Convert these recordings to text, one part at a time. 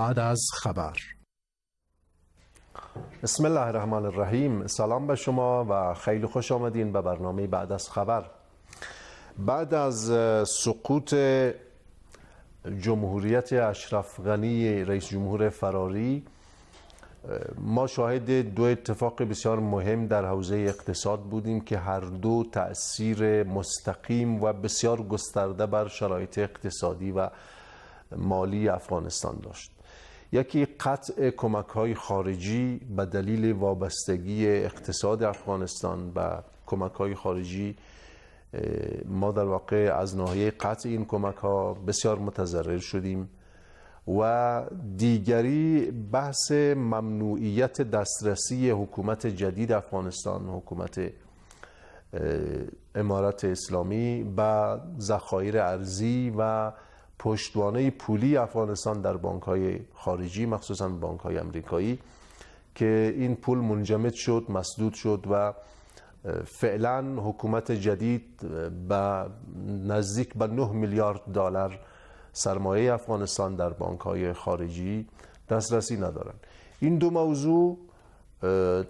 بعد از خبر بسم الله الرحمن الرحیم سلام به شما و خیلی خوش آمدین به برنامه بعد از خبر بعد از سقوط جمهوریت اشرف غنی رئیس جمهور فراری ما شاهد دو اتفاق بسیار مهم در حوزه اقتصاد بودیم که هر دو تأثیر مستقیم و بسیار گسترده بر شرایط اقتصادی و مالی افغانستان داشت یکی قطع کمک های خارجی به دلیل وابستگی اقتصاد افغانستان به کمک های خارجی ما در واقع از ناحیه قطع این کمک ها بسیار متضرر شدیم و دیگری بحث ممنوعیت دسترسی حکومت جدید افغانستان حکومت امارت اسلامی به ذخایر ارزی و پشتوانه پولی افغانستان در بانک های خارجی مخصوصا بانک های امریکایی که این پول منجمد شد مسدود شد و فعلا حکومت جدید به نزدیک به 9 میلیارد دلار سرمایه افغانستان در بانک های خارجی دسترسی ندارند. این دو موضوع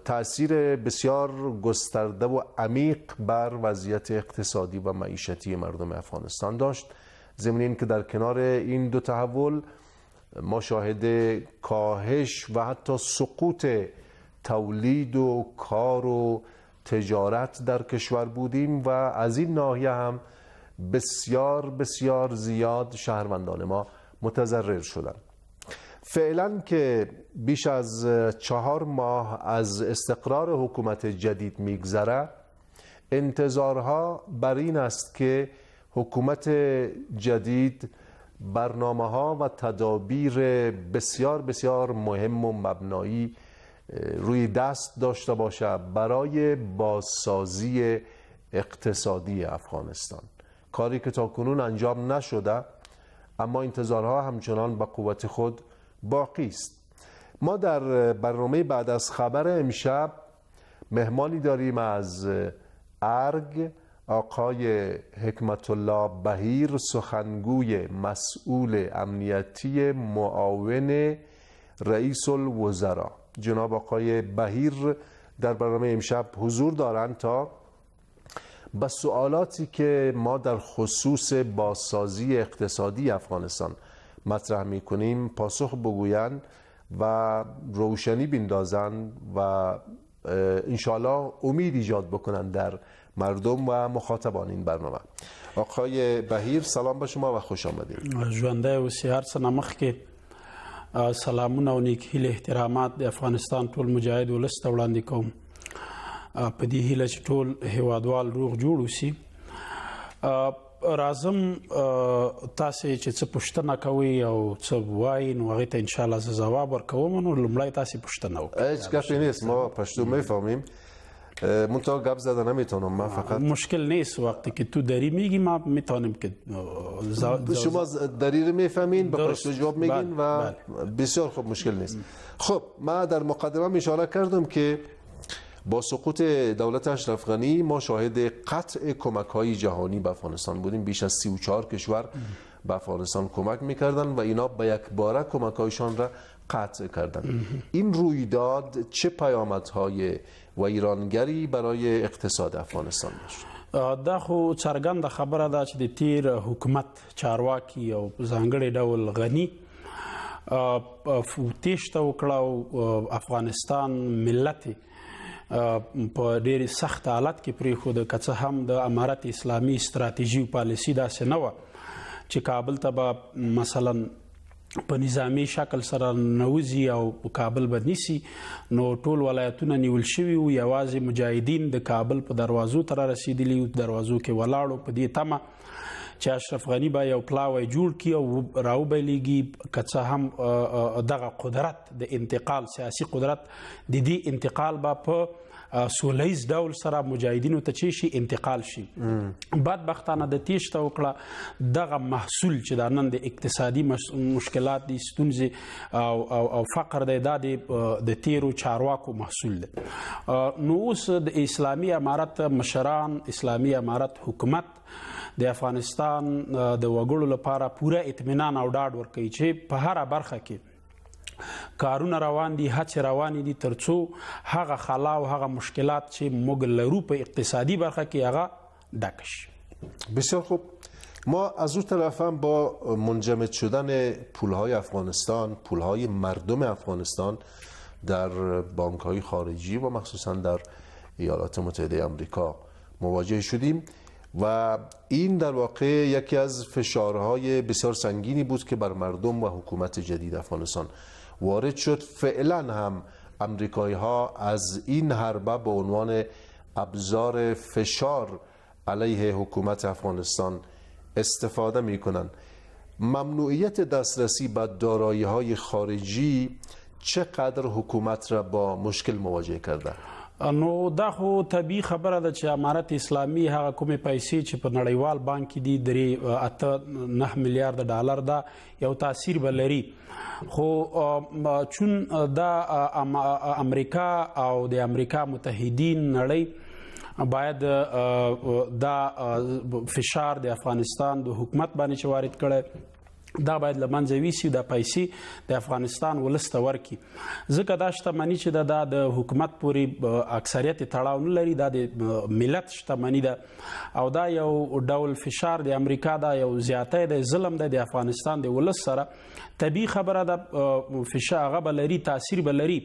تاثیر بسیار گسترده و عمیق بر وضعیت اقتصادی و معیشتی مردم افغانستان داشت ضمن که در کنار این دو تحول ما شاهد کاهش و حتی سقوط تولید و کار و تجارت در کشور بودیم و از این ناحیه هم بسیار بسیار زیاد شهروندان ما متضرر شدند. فعلا که بیش از چهار ماه از استقرار حکومت جدید میگذره انتظارها بر این است که حکومت جدید برنامه ها و تدابیر بسیار بسیار مهم و مبنایی روی دست داشته باشه برای بازسازی اقتصادی افغانستان کاری که تا کنون انجام نشده اما انتظارها همچنان به قوت خود باقی است ما در برنامه بعد از خبر امشب مهمانی داریم از ارگ آقای حکمت الله بهیر سخنگوی مسئول امنیتی معاون رئیس الوزراء جناب آقای بهیر در برنامه امشب حضور دارند تا به سوالاتی که ما در خصوص بازسازی اقتصادی افغانستان مطرح می کنیم پاسخ بگویند و روشنی بیندازند و انشالله امید ایجاد بکنن در مردم و مخاطبان این برنامه آقای بهیر سلام به شما و خوش آمدید جوانده و سیار سنمخ که سلامون و او احترامات د افغانستان ټول مجاهد ولس ته وړاندې کوم په دې هیله چې ټول هیوادوال روغ جوړ رازم تاسو چې څه پوښتنه کوي او څه وایي نو هغه ته ان شاء الله زه جواب ورکوم نو لمړی تاسو پوښتنه وکړئ هیڅ کافی نیست ما پښتو میفهمیم منتها گپ زدن نمیتونم من فقط مشکل نیست وقتی که تو دری میگی ما میتونیم که زو... شما دری رو میفهمین به پشتو جواب میگین بل. و بسیار خوب مشکل نیست خب ما در مقدمه اشاره کردم که با سقوط دولت اشرف غنی ما شاهد قطع کمک های جهانی به افغانستان بودیم بیش از 34 کشور به افغانستان کمک میکردن و اینا به یک باره کمک هایشان را قطع کردن این رویداد چه پیامدهای و ایرانگری برای اقتصاد افغانستان داشت ده خو چرګند خبره ده چې د تیر حکومت چارواکی او ځانګړي ډول غنی تیښته وکړه افغانستان ملت په ډېر سخت حالت کې پریخود کڅه هم د امارت اسلامي ستراتیژي پالیسی داسې نه و چې کابل ته به مثلا په نظامی شکل سره نوځي او کابل بدنيسي نو ټول ولایتونه نیول شوی او یوازې مجاهدین د کابل په دروازو تر رسیدلی او دروازو کې ولاړو په دې تمه چې اشرف غنی با یو پلاوی جوړ کی او راو بلیږي کڅه هم دغه قدرت د انتقال سیاسي قدرت د دې انتقال با په سولېز ډول سره مجاهدینو ته چی شي انتقال شي بعد بختانه د تیشته وکړه دغه محصول چې د نن د اقتصادي مشکلات دي ستونزې او او, او فقر د داد د تیرو چارواکو محصول ده نو اوس د اسلامي امارت مشران اسلامي امارت حکومت د افغانستان د وګړو لپاره پوره اطمینان او ډاډ ورکوي چې په هر برخه کې کارونه روان دي هڅه روان دي ترڅو هغه خلا او هغه مشکلات چې موږ لرو په اقتصادی برخه کې هغه دکش بسیار خوب ما از اون طرف هم با منجمد شدن پولهای افغانستان پولهای مردم افغانستان در بانکهای خارجی و مخصوصا در ایالات متحده آمریکا مواجه شدیم و این در واقع یکی از فشارهای بسیار سنگینی بود که بر مردم و حکومت جدید افغانستان وارد شد فعلا هم امریکایی ها از این حربه به عنوان ابزار فشار علیه حکومت افغانستان استفاده می کنند ممنوعیت دسترسی به دارایی های خارجی چقدر حکومت را با مشکل مواجه کرده نو دا خو طبي خبره ده چې امارت اسلامي هغه کومه پیسې چې په نړیوال بانک کې دي درې اته 9 میلیارډ ډالر دا یو تاثیر بلري خو چون دا امریکا او د امریکا متحدین نړۍ باید دا فشار د افغانستان د حکومت باندې وارد کړي دا باید لمنځه ویسي د پیسې د افغانستان ولسته ورکی ځکه دا شتمنۍ چې د د حکومت پوری اکثریت تړاو نه لري د ملت شتمنۍ ده او دا یو ډول فشار د امریکا دا یو زیاتې د ظلم د افغانستان د ولس سره طبي خبره د فشار هغه بلري تاثیر بلري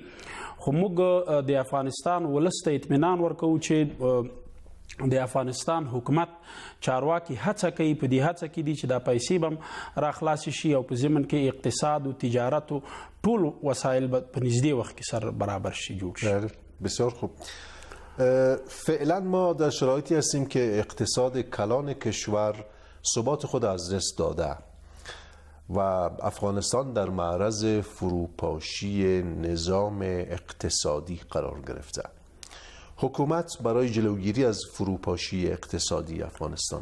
خو موږ د افغانستان ولسته اطمینان ورکو چې د افغانستان حکومت چارواکي هڅه کوي په دې هڅه کې دي چې دا پیسې بم را خلاص شي او په ضمن کې اقتصاد او تجارت او ټول وسایل په نږدې وخت کې سر برابر شي جوړ شي بسیار خوب فعلا ما در شرایطی هستیم که اقتصاد کلان کشور ثبات خود از دست داده و افغانستان در معرض فروپاشی نظام اقتصادی قرار گرفته حکومت برای جلوگیری از فروپاشی اقتصادی افغانستان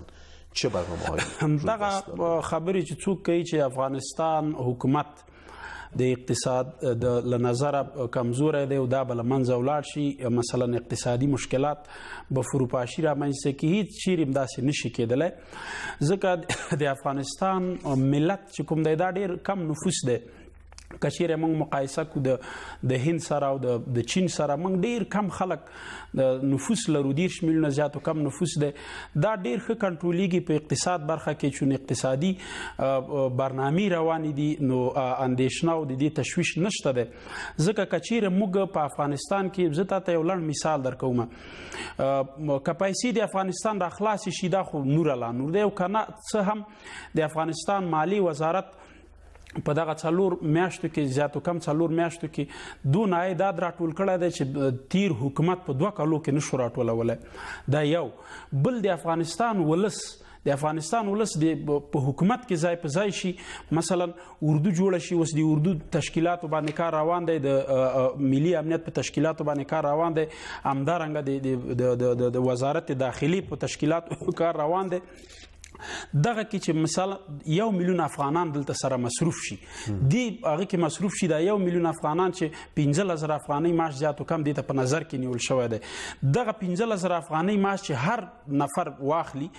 چه برنامه هایی دغه خبرې چې څوک کوي چې افغانستان حکومت د اقتصاد د لنظر کمزور دی او دا بل منځ ولاړ شي مثلا اقتصادي مشکلات به فروپاشي را منځ کې هیڅ چیرې مداسې نشي کېدلای ځکه د افغانستان ملت چې کوم دی دا ډیر کم نفوس دی کچیر موږ مقایسه کو د د هند سره او د چین سره موږ ډیر کم خلک د نفوس لرو ډیر شمیر نه زیاتو کم نفوس ده دا ډیر ښه کنټرولېږي په اقتصاد برخه کې چون اقتصادي برنامه روانې دي نو اندیشنه او د دې تشويش نشته ده ځکه کچیر موږ په افغانستان کې زه ته یو لړ مثال درکوم کپایسي د افغانستان د اخلاص شیدا خو نور لا نور ده او کنه څه هم د افغانستان مالی وزارت په دغه څلور میاشتو کې زیاتو کم څلور میاشتو کې دوه عایدات راټول کړه د چې تیر حکومت په دوه کالو کې نشو راټولول دا یو بل د افغانستان ولس د افغانستان ولس د په حکومت کې ځای په ځای شي مثلا اردو جوړ شي اوس د اردو تشکیلاتو باندې کار روان دی د ملي امنیت په تشکیلاتو باندې کار روان دی امدارنګ د د د وزارت داخلي په تشکیلاتو کار روان دی دغه کې چې مثال یو میلیون افغانان دلته سره مصروف شي دی هغه کې مصروف شي دا یو میلیون افغانان چې 15000 افغاني معاش زیات کم دي ته په نظر کې نیول شوی دی دغه 15000 افغاني معاش چې هر نفر واخلي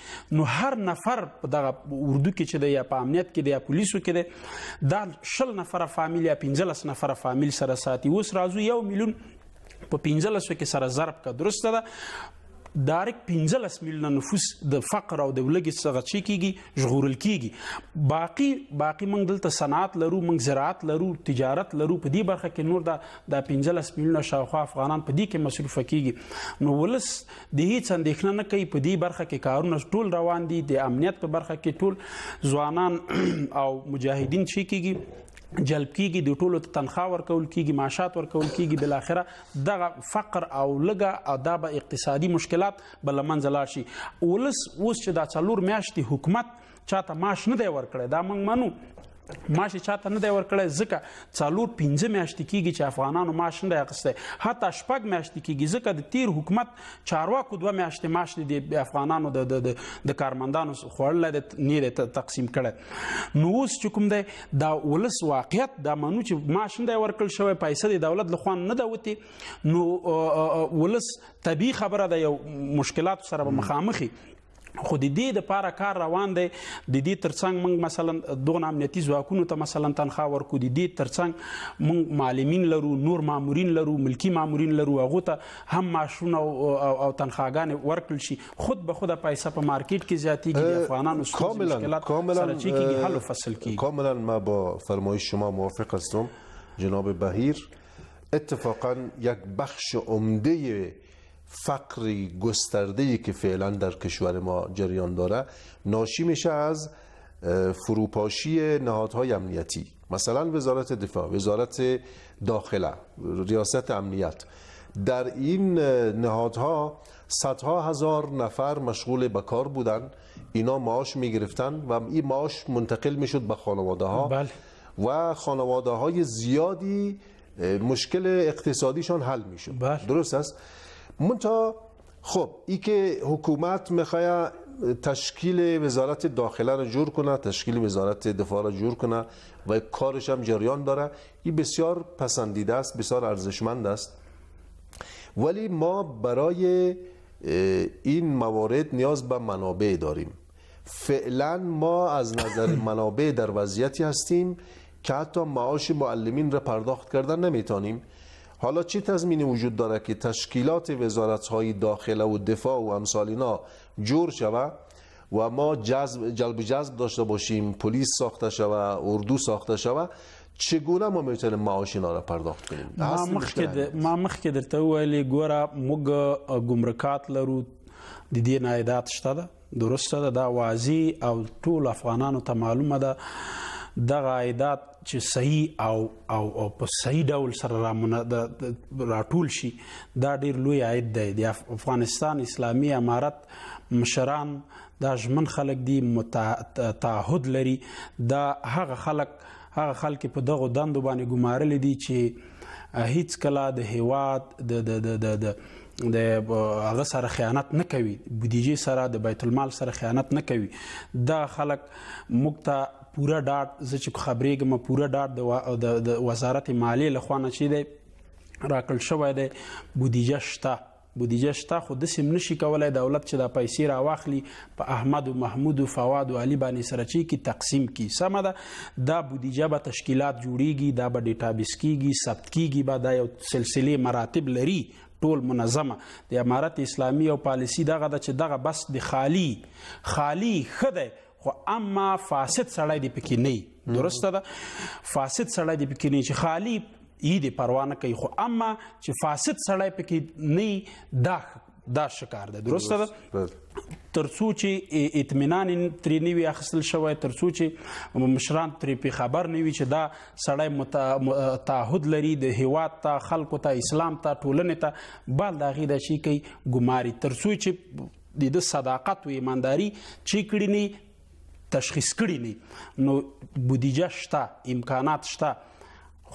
نو هر نفر په دغه اردو کې چې دی یا په امنیت کې دی یا پولیسو کې دی دا شل نفر فامیل یا 15 نفر فامیل سره ساتي اوس راځو یو میلیون په 15 کې سره ضرب کا درسته ده دارک 15 میلیونه نفوس د فقر او د ولګي څخه چی کیږي ژغورل کیږي باقی باقی موږ دلته صنعت لرو موږ زراعت لرو تجارت لرو په دې برخه کې نور د د 15 میلیونه شاوخوا افغانان په دې کې مصروف کیږي نو ولس د هیڅ اندېښنه نه کوي په دې برخه کې کارونه ټول روان دي د امنیت په برخه کې ټول ځوانان او مجاهدین چی کیږي جلب کیږي د ټولو تنخوا ورکول کیږي معاشات ورکول کیږي بل اخره دغه فقر او لګه دا به اقتصادي مشکلات بل منځلا شي ولس اوس چې دا څلور میاشتې حکومت چاته معاش نه دی ورکړی دا موږ منو ماش چاته نه دی ورکړی ځکه څالو 15 میاشت کېږي چې افغانانو ماش نه اخسته حتی شپږ میاشت کېږي ځکه د تیر حکومت چارواکو دوه میاشتې ماش نه دی افغانانو د د کارمندانو خوړل نه دی تقسیم کړي نو اوس چې کوم دی دا ولس واقعیت دا منو چې ماش نه دی ورکړل شوی پیسې د دولت له خوان نه دی وتی نو ولس طبي خبره ده یو مشکلات سره مخامخي خو د دې د پاره کار روان دی د دې ترڅنګ موږ مثلا دوه امنیتي ځواکونو ته مثلا تنخواه ورکو د دې ترڅنګ موږ معلمین لرو نور مامورین لرو ملکی مامورین لرو هغه ته هم معاشونه او تنخواګان ورکړل شي خود به خوده پیسې په مارکیټ کې زیاتېږي افغانانو ستونزې مشکلات سره چې کې حل فصل کې کاملا ما با فرمایش شما موافق هستم جناب بهیر اتفاقا یک بخش عمده فقری گسترده‌ای که فعلا در کشور ما جریان داره ناشی میشه از فروپاشی نهادهای امنیتی مثلا وزارت دفاع وزارت داخله ریاست امنیت در این نهادها صدها هزار نفر مشغول به کار بودند اینا معاش می و این معاش منتقل میشد به خانواده ها بله. و خانواده های زیادی مشکل اقتصادیشان حل میشد بله. درست است منتها خب ای که حکومت میخواید تشکیل وزارت داخله را جور کنه تشکیل وزارت دفاع را جور کنه و کارش هم جریان داره این بسیار پسندیده است بسیار ارزشمند است ولی ما برای این موارد نیاز به منابع داریم فعلا ما از نظر منابع در وضعیتی هستیم که حتی معاش معلمین را پرداخت کردن نمیتونیم حالا چه تضمینی وجود داره که تشکیلات وزارت های داخله و دفاع و امثال اینا جور شوه و ما جذب جلب جذب داشته باشیم پلیس ساخته شوه اردو ساخته شوه چگونه ما میتونیم معاش اینا را پرداخت کنیم ما مخ درته در تو موږ گورا لرو د لرو دیدی عایدات شته درسته ده دا او طول افغانانو تا معلومه ده ده عایدات چې صحیح او او په صحیح ډول سره راټول شي دا ډیر لوی عاید دی د افغانستان اسلامي امارت مشران دا ژمن خلک دي تعهد لري دا هغه خلک هغه خلک په دغه دندو باندې ګمارل دي چې هیڅ کله د هیواد د د د د د هغه سره خیانت نه کوي بودیجه سره د بیت المال سره خیانت نه کوي دا خلک مخته پورا ډاټ زه چې خبرېږم پورا ډاټ د د وزارت مالیه لخوا نه چي دی راکړل شوی دی بودیجه شته بودیجه شته خو د سیم نشي کولای دولت چې د پیسې راواخلي په احمد او محمود او فواد او علي باندې سره چی کی تقسیم کی سم ده دا بودیجه به تشکیلات جوړیږي دا به ډیټابیس کیږي ثبت کیږي به دا یو سلسله مراتب لري ټول منظمه د امارت اسلامي او پالیسی دغه د چې دغه بس د خالی خالی خده خو اما فاسد سړی دی پکې نه درسته ده فاسد سړی دی پکې نه چې خالی یی دی پروا نه کوي خو اما چې فاسد سړی پکې نه دا دا شکار ده درسته ده ترڅو چې اطمینان ترې نیوي اخستل شوی ترڅو چې مشران ترې په خبر نیوي چې دا سړی تعهد لري د هیواد ته خلکو ته اسلام ته ټولنې ته بل دا غي د شي کوي ګماري ترڅو چې د صداقت او ایمانداري چې کړینی تشخیص کړی نه نو بودیجه شته امکانات شته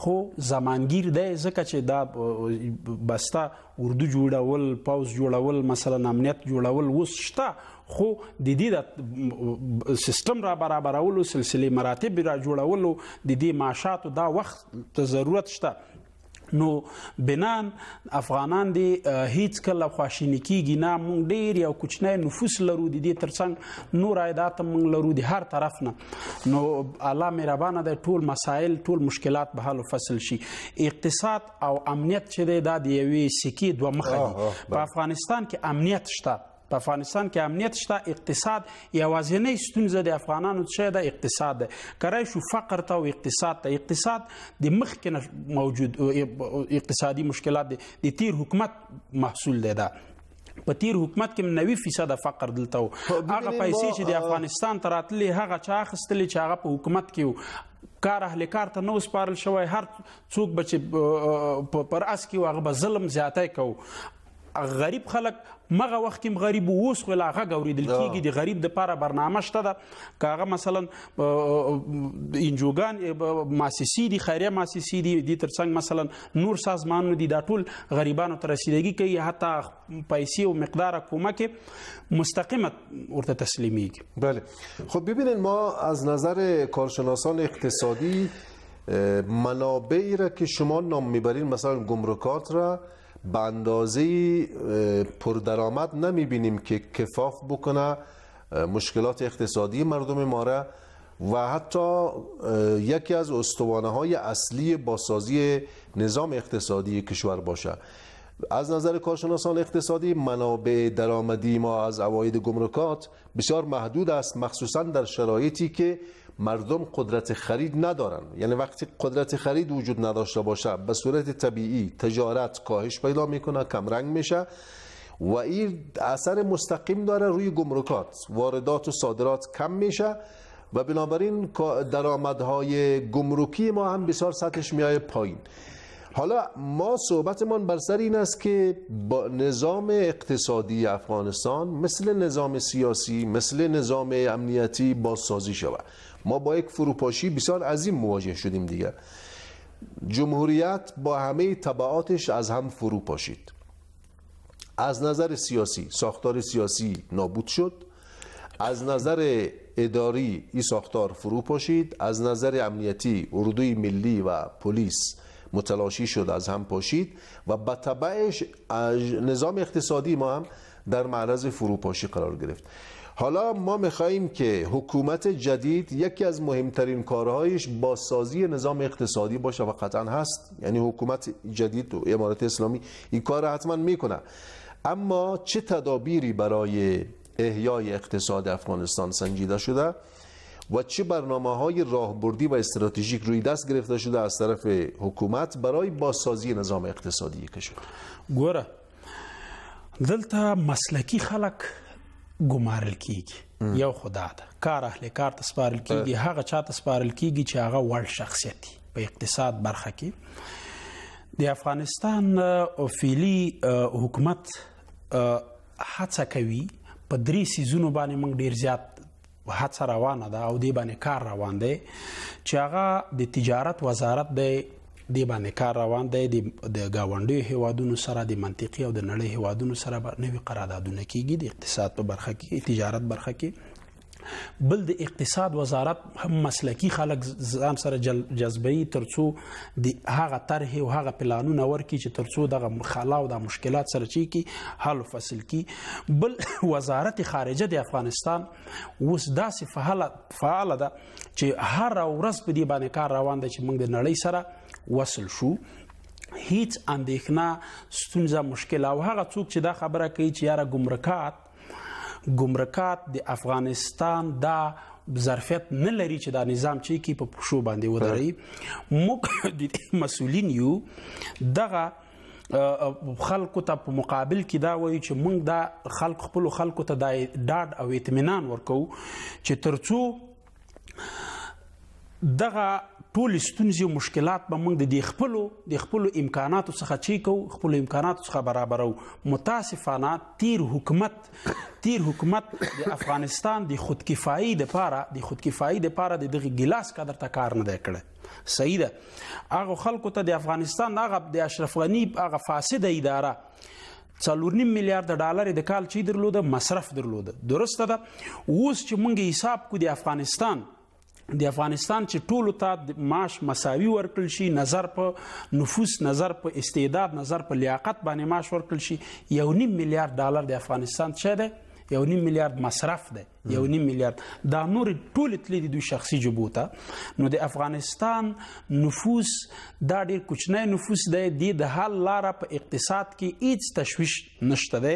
خو زمانگیر دی ځکه چې دا بسته اردو جوړول پاوز جوړول مثلا امنیت جوړول وس شته خو د دې د سیستم را برابرولو سلسله مراتب را جوړولو د دې معاشاتو دا وخت ته ضرورت شته نو بنان افغانان دي هیڅ کله خواشینی کیږي نه مونږ ډیر یو کوچنی نفوس لرو د دې ترڅنګ نور عایدات مونږ لرو د هر طرف نه نو الله مهربانه د ټول مسائل ټول مشکلات به حل فصل شي اقتصاد او امنیت چې د یوې سکی دوه مخه دي په افغانستان کې امنیت شته په افغانستان کې امنیت شته اقتصاد یوازینی ستونزه د افغانانو څخه د اقتصاد ده کرای شو فقر ته اقتصاد ته اقتصاد د مخ کې موجود اقتصادي مشکلات د تیر حکومت محصول دی دا په تیر حکومت کې 90% فقر دلته هغه پیسې چې د افغانستان تراتلې هغه چا خستلې چې هغه په حکومت کې کار اهل کار ته نو سپارل شوی هر څوک بچ پر اس کې هغه ظلم زیاتای کو غریب خلک مغه وخت کې غریب اوس خو لاغه غوړېدل کېږي د غریب د لپاره برنامه شته ده کاغه مثلا انجوګان مؤسسي دي خیریه مؤسسي دي د ترڅنګ مثلا نور سازمانونه دي دا ټول غریبانو ته رسیدګي کوي حتی پیسې او مقدار کومک مستقیما ورته تسلیمیږي بله خب ببینید ما از نظر کارشناسان اقتصادی منابعی را که شما نام میبرین مثلا گمرکات را به اندازه پردرآمد نمی بینیم که کفاف بکنه مشکلات اقتصادی مردم ما را و حتی یکی از استوانه های اصلی باسازی نظام اقتصادی کشور باشه از نظر کارشناسان اقتصادی منابع درآمدی ما از عواید گمرکات بسیار محدود است مخصوصا در شرایطی که مردم قدرت خرید ندارن یعنی وقتی قدرت خرید وجود نداشته باشه به صورت طبیعی تجارت کاهش پیدا میکنه رنگ میشه و این اثر مستقیم داره روی گمرکات واردات و صادرات کم میشه و بنابراین درآمدهای گمرکی ما هم بسیار سطحش میای پایین حالا ما صحبتمان بر سر این است که با نظام اقتصادی افغانستان مثل نظام سیاسی مثل نظام امنیتی بازسازی شود ما با یک فروپاشی بسیار عظیم مواجه شدیم دیگر جمهوریت با همه طبعاتش از هم فروپاشید از نظر سیاسی ساختار سیاسی نابود شد از نظر اداری این ساختار فرو از نظر امنیتی اردوی ملی و پلیس متلاشی شد از هم پاشید و به طبعش نظام اقتصادی ما هم در معرض فروپاشی قرار گرفت حالا ما میخواییم که حکومت جدید یکی از مهمترین کارهایش سازی نظام اقتصادی باشه و قطعا هست یعنی حکومت جدید و امارت اسلامی این کار را حتما میکنه اما چه تدابیری برای احیای اقتصاد افغانستان سنجیده شده و چه برنامه های راهبردی و استراتژیک روی دست گرفته شده از طرف حکومت برای بازسازی نظام اقتصادی کشور ګوره دلته مسلکی خلک ګمارل کیږي یو خدا ده کار اهل کار تسپارل کیږي هغه چا تسپارل کیږي چې هغه وړ شخصیت په اقتصاد برخه کې د افغانستان فعلی حکومت هڅه کوي په درې سیزونو باندې موږ ډیر زیات هڅه روانه ده او دی باندې کار روان دی چې هغه د تجارت وزارت دی دی باندې کار روان دی د گاونډي هوادونو سره د منطقي او د نړۍ هوادونو سره نوې قراردادونه کیږي د اقتصاد په برخه کې تجارت برخه کې بل د اقتصاد وزارت هم مسلکی خلک ځان سره جذبوي ترڅو د هغه طرح او هغه پلانونه ورکړي چې ترڅو دغه مخاله او د مشکلات سره چی کی حل فصل کی بل وزارت خارجه د افغانستان اوس داسې فعال فعال ده چې هر ورځ په دې باندې کار روان دي چې موږ د نړۍ سره وصل شو هیڅ اندېښنه ستونزه مشکل او هغه څوک چې دا خبره کوي چې یاره ګمرکات ګمرکات د افغانستان دا ظرفیت نه لري چې دا نظام چې کی په پښو باندې ودرې موږ د مسولین یو دغه خلکو ته په مقابل کې دا وایي چې موږ دا خلک خپل خلکو ته دا ډاډ او اطمینان ورکو چې ترڅو دغه ټول ستونزې او مشکلات به موږ د دې خپلو د خپلو امکاناتو څخه چی کو خپل امکاناتو څخه برابرو متاسفانه تیر حکومت تیر حکومت د افغانستان د خودکفایي د پاره د خودکفایي د پاره د دغه ګلاس قدر ته کار نه دی کړی صحیح ده هغه خلکو ته د افغانستان هغه د اشرف غنی هغه فاسد اداره څلورنیم میلیارډ ډالر د کال چی درلوده مصرف درلوده درسته ده اوس چې موږ حساب کو د افغانستان د افغانستان چې ټولو ته معاش مساوي ورکړل شي نظر په نفوس نظر په استعداد نظر په لیاقت باندې معاش ورکړل شي یو نیم میلیارډ ډالر د افغانستان څخه ده یو نیم میلیارډ مصرف دی یو نیم میلیارډ دا نور ټول تلې د دوی شخصي جبو ته نو د افغانستان نفوس دا ډیر کوچنی نفوس دی د حل لار په اقتصاد کې هیڅ تشویش نشته دی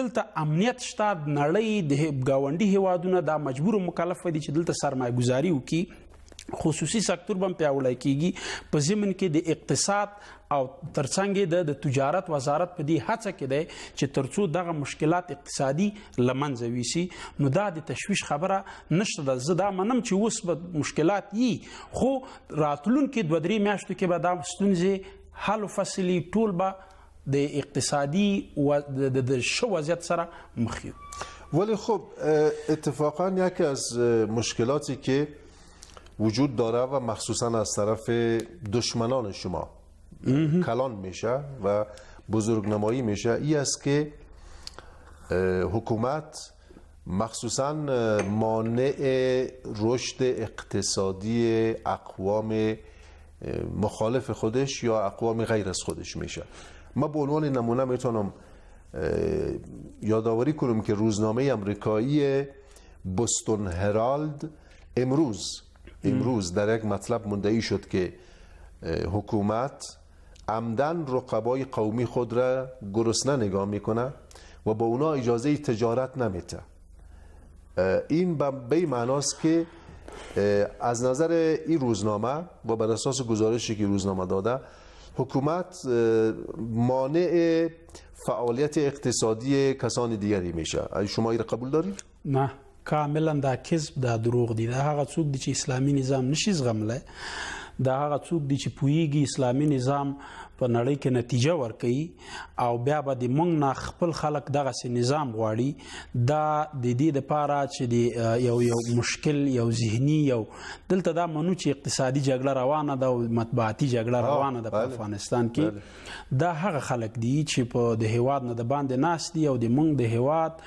دلته امنیت شته نړۍ د گاونډي هوادونو دا مجبور مکلف دي چې دلته سرمایه گذاري وکړي خصوصي سکتور بم پیاوړی کیږي په زمن کې د اقتصاد او ترڅنګ د تجارت وزارت په دې هڅه کې دی چې ترڅو دغه مشکلات اقتصادي لمنځه ویسي نو دا د تشویش خبره نشته د زده منم چې اوس به مشکلات یي خو راتلونکو دوه درې میاشتو کې به دا ستونزې حل فصلي ټول به د اقتصادي و د شو وضعیت سره مخ ولی خب اتفاقا یکی از مشکلاتی که وجود داره و مخصوصا از طرف دشمنان شما کلان میشه و بزرگنمایی میشه ای است که حکومت مخصوصا مانع رشد اقتصادی اقوام مخالف خودش یا اقوام غیر از خودش میشه ما به عنوان نمونه میتونم یادآوری کنم که روزنامه امریکایی بستون هرالد امروز امروز در یک مطلب ای شد که حکومت عمدن رقبای قومی خود را گرسنه نگاه میکنه و با اونا اجازه تجارت نمیته این به معناست که از نظر این روزنامه و بر اساس گزارشی که روزنامه داده حکومت مانع فعالیت اقتصادی کسان دیگری میشه شما این قبول دارید؟ نه کاملا دا کذب دا دروغ دي دا هغه څوک دي چې اسلامي نظام نشي زغمله دا هغه څوک دي چې پویږي اسلامي نظام په نړۍ کې نتیجه ورکړي او بیا به د مونږ نه خپل خلک دغه سي نظام غواړي دا د دې لپاره چې د یو یو مشکل یو ذهني یو دلته دا منو چې اقتصادي جګړه روانه ده او مطبوعاتي جګړه روانه ده په افغانستان کې دا هغه خلک دي چې په د هواد نه د باندې ناس دي او د مونږ د هواد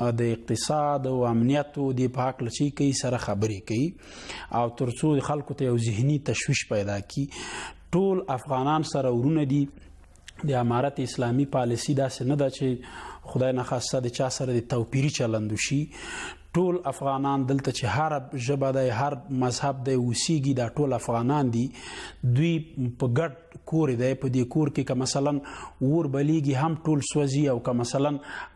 د اقتصاد او امنیت او د پاک لچی کوي سره خبرې کوي او ترڅو خلکو ته یو ذهني تشویش پیدا کی ټول افغانان سره ورونه دي د امارت اسلامی پالیسی داسې نه ده چې خدای نه خواسته د چا سره د توپیری چلند وشي ټول افغانان دلته چې هر ژبه د هر مذهب د وسیګي د ټول افغانان دي دوی په ګډ کور دی په دې کور کې که مثلا ور بلیږي هم ټول سوځي او که مثلا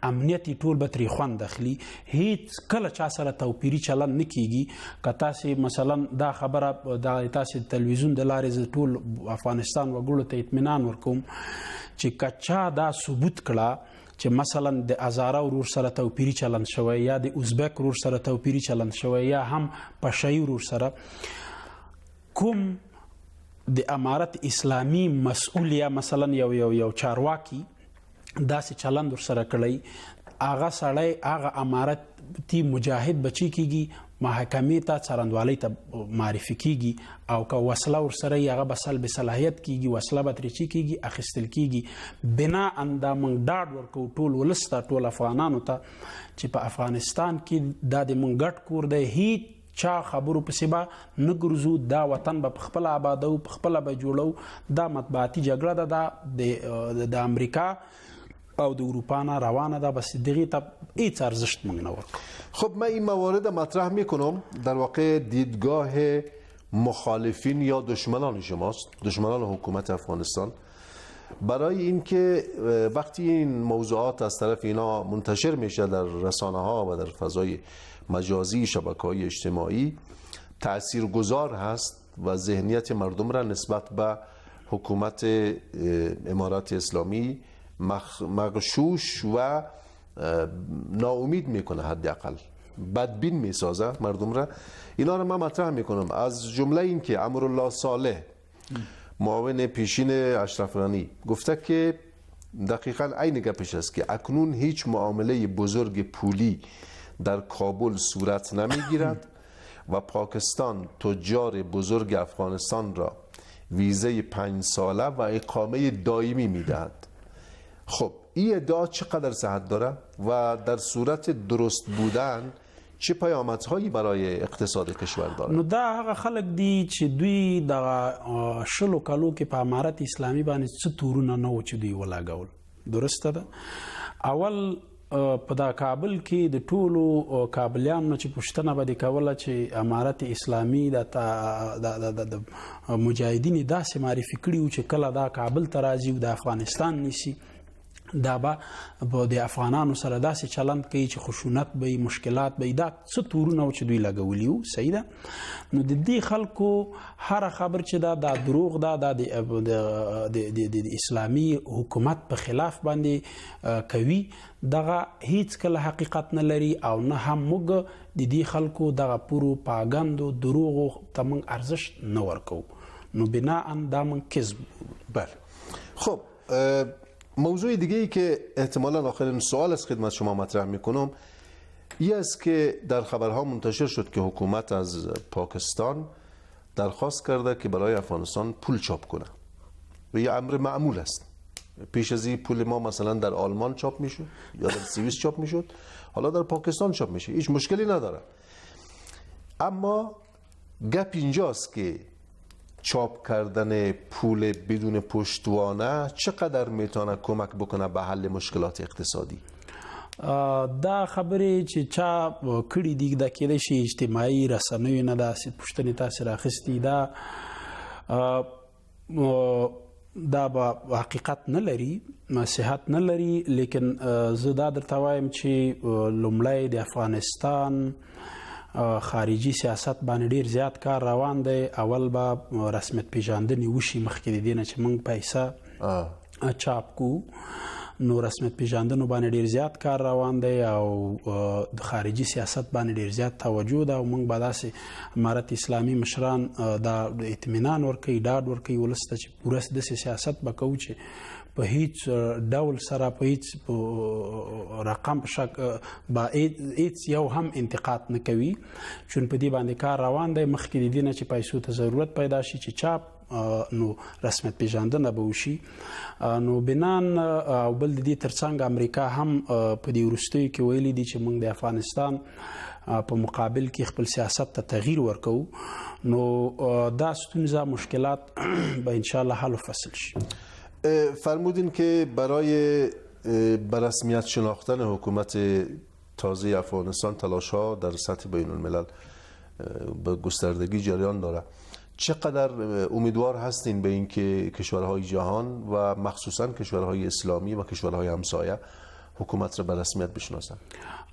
امنیت ټول به تری خوان داخلي هیڅ کله چا سره توپیری چلن نه کیږي که تاسو مثلا دا خبره د تاسو تلویزیون د لارې ټول افغانستان وګړو ته اطمینان ورکوم چې کچا دا ثبوت کړه چې مثلا د ازاره ورور سره توپیری چلن شوی یا د ازبک ورور سره توپیری چلن شوی یا هم پشای ورور سره کوم د امارت اسلامی مسؤل یا مثلا یو یو یو چارواکي داسې چلند ورسره کړی اغه سړی اغه امارت تی مجاهد بچی کیږي محاکمې ته څرندوالۍ ته معرفي کیږي او که وسله ورسره یغه بسل به صلاحیت کیږي وسله به ترچی کیږي اخستل کیږي بنا اندامنګ داډ ورکو ټول ولسته ټول افغانانو ته چې په افغانستان کې د منګټ کور دی هیڅ چا خبرو پسې با نګرزو دا وطن به خپل آبادو خپل به جوړو دا مطبعاتي جګړه ده د امریکا او د اروپا نه روانه ده بس دغه ته هیڅ ارزښت موږ نه ورکو خب من این موارد مطرح میکنم در واقع دیدگاه مخالفین یا دشمنان شماست دشمنان حکومت افغانستان برای اینکه وقتی این موضوعات از طرف اینا منتشر میشه در رسانه ها و در فضای مجازی شبکه های اجتماعی تأثیر گذار هست و ذهنیت مردم را نسبت به حکومت امارات اسلامی مغشوش و ناامید میکنه حداقل بدبین میسازه مردم را اینا رو من مطرح میکنم از جمله این که امرالله صالح معاون پیشین اشرف گفته که دقیقا عین پیش است که اکنون هیچ معامله بزرگ پولی در کابل صورت نمیگیرد و پاکستان تجار بزرگ افغانستان را ویزه پنج ساله و اقامه دائمی میدهد خب این ادعا چقدر صحت داره و در صورت درست بودن چه پیامدهایی برای اقتصاد کشور داره نو ده هغه خلک دی چې دوی د شلو کلو که په امارت اسلامی باندې څه تورونه نه و دوی درسته ده اول په دا کابل کې د ټولو کابلیانو چې پښتنه به د کوله چې امارت اسلامی د د مجاهدین داسې معرفي کړیو چې کله دا کابل ترازی او د افغانستان نسی دا به د افغانانو سره داسې چلند کوي چې خشونت به مشکلات به دا څه تورونه چې دوی لګولیو صحیح ده نو د دې خلکو هر خبر چې دا د دروغ دا د اسلامي حکومت په خلاف باندې کوي دغه هیڅ کله حقیقت نه لري او نه هم موږ د دې خلکو دغه پورو پاګندو دروغ ته موږ ارزش نه ورکو نو بنا ان دا من کذب بل خب موضوع دیگه ای که احتمالا آخرین سوال از خدمت شما مطرح میکنم ای است که در خبرها منتشر شد که حکومت از پاکستان درخواست کرده که برای افغانستان پول چاپ کنه و یه امر معمول است پیش از این پول ما مثلا در آلمان چاپ میشد یا در سوئیس چاپ میشد حالا در پاکستان چاپ میشه هیچ مشکلی نداره اما گپ اینجاست که چاپ کردن پول بدون پشتوانه چقدر میتونه کمک بکنه به حل مشکلات اقتصادی دا خبرې چې چا کړي دي د کېدې شي اجتماعي رسنوي نه داسې پښتنې تاسو راخستي دا دا به حقیقت نه لري صحت نه لري لیکن زه دا درته وایم چې لومړی د افغانستان خارجي سیاست باندې ډیر زیات کار روان دی اول به رسمیت پیژندنې وشي مخکې دي نه چې موږ پیسې چاپ کو نو رسمیت پیژندنو باندې ډیر زیات کار روان دی او د خارجي سیاست باندې ډیر زیات توجه ده او موږ به داسې امارت اسلامي مشران د اطمینان ورکړي ډاډ ورکړي ولسته چې پوره د سیاست بکو چې په هیڅ ډول سره په هیڅ رقم شک با هیڅ یو هم انتقاد نه کوي چون په دې باندې کار روان دی مخکې د دې نه چې پیسو ته ضرورت پیدا شي چې چاپ نو رسمیت پیژندنه به وشي نو بنان او بل د دې ترڅنګ امریکا هم په دې ورستیو کې ویلي دي چې موږ د افغانستان په مقابل کې خپل سیاست ته تغییر ورکو نو دا ستونزه مشکلات به ان شاء الله حل فصل شي فرمودین که برای برسمیت شناختن حکومت تازه افغانستان تلاش ها در سطح بین الملل به گستردگی جریان داره چقدر امیدوار هستین به اینکه کشورهای جهان و مخصوصا کشورهای اسلامی و کشورهای همسایه حکومت را به رسمیت بشناسن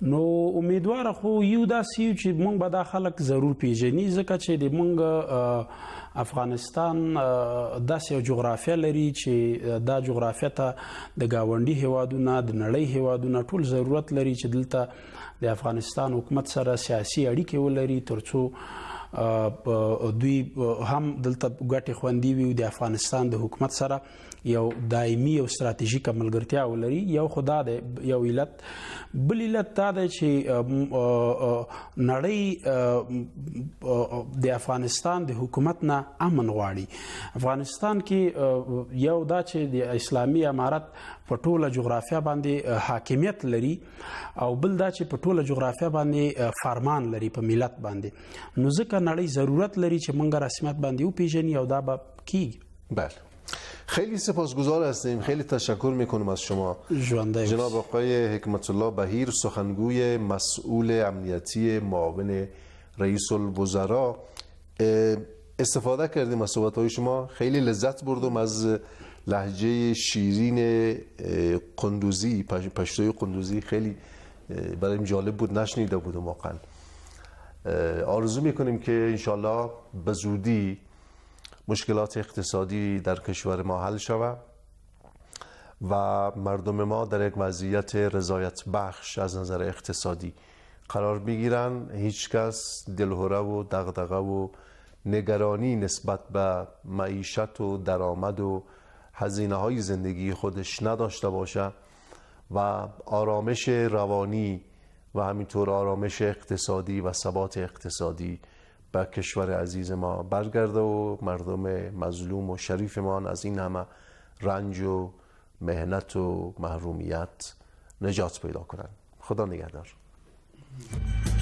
نو امیدوار خو یو داسې چې مونږ به دا خلک ضرور پیژنې ځکه چې د مونږ افغانستان داسې جغرافیه لري چې دا جغرافیه ته د گاونډي هوادونو د نړۍ هوادونو ټول ضرورت لري چې دلته د افغانستان حکومت سره سیاسي اړیکې ولري ترڅو دوی هم دلته ګټه خوندي وي د افغانستان د حکومت سره یو دایمي او ستراتیژیک ملګرتیا ولري یو خدا د یو علت بل علت دا دی چې نړۍ د افغانستان د حکومت نه امن غواړي افغانستان کې یو دا چې د اسلامي امارت په ټوله جغرافیه باندې حاکمیت لري او بل دا چې په ټوله جغرافیه باندې فرمان لري په ملت باندې نو ځکه نړۍ ضرورت لري چې موږ رسمیت باندې وپیژني او دا به کیږي بله خیلی سپاسگزار هستیم خیلی تشکر میکنیم از شما جوانده جناب آقای حکمت الله بهیر سخنگوی مسئول امنیتی معاون رئیس الوزراء استفاده کردیم از صحبت های شما خیلی لذت بردم از لحجه شیرین قندوزی پشتای قندوزی خیلی برایم جالب بود نشنیده بودم واقعا آرزو میکنیم که انشالله به زودی مشکلات اقتصادی در کشور ما حل شود و مردم ما در یک وضعیت رضایت بخش از نظر اقتصادی قرار بگیرن هیچکس دلهوره و دغدغه و نگرانی نسبت به معیشت و درآمد و هزینه های زندگی خودش نداشته باشه و آرامش روانی و همینطور آرامش اقتصادی و ثبات اقتصادی به کشور عزیز ما برگرده و مردم مظلوم و شریفمان از این همه رنج و مهنت و محرومیت نجات پیدا کنند خدا نگهدار